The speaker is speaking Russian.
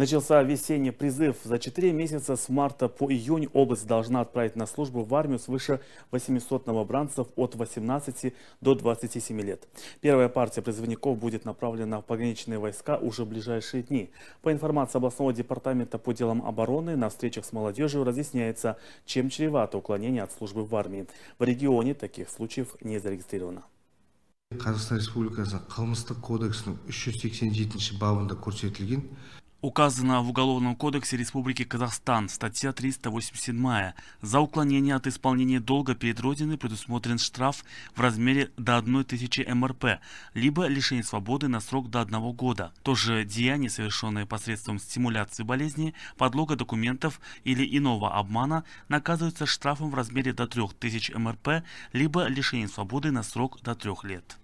Начался весенний призыв. За 4 месяца с марта по июнь область должна отправить на службу в армию свыше 800 новобранцев от 18 до 27 лет. Первая партия призывников будет направлена в пограничные войска уже в ближайшие дни. По информации областного департамента по делам обороны, на встречах с молодежью разъясняется, чем чревато уклонение от службы в армии. В регионе таких случаев не зарегистрировано. Қазақстан Республикасы қылмыстық кодексінің 387 бабында көрсетілген Указано в Уголовном кодексе Республики Казахстан, статья 387. За уклонение от исполнения долга перед Родиной предусмотрен штраф в размере до 1000 МРП, либо лишение свободы на срок до одного года. То же деяние, совершенное посредством стимуляции болезни, подлога документов или иного обмана, наказывается штрафом в размере до 3000 МРП, либо лишением свободы на срок до трех лет.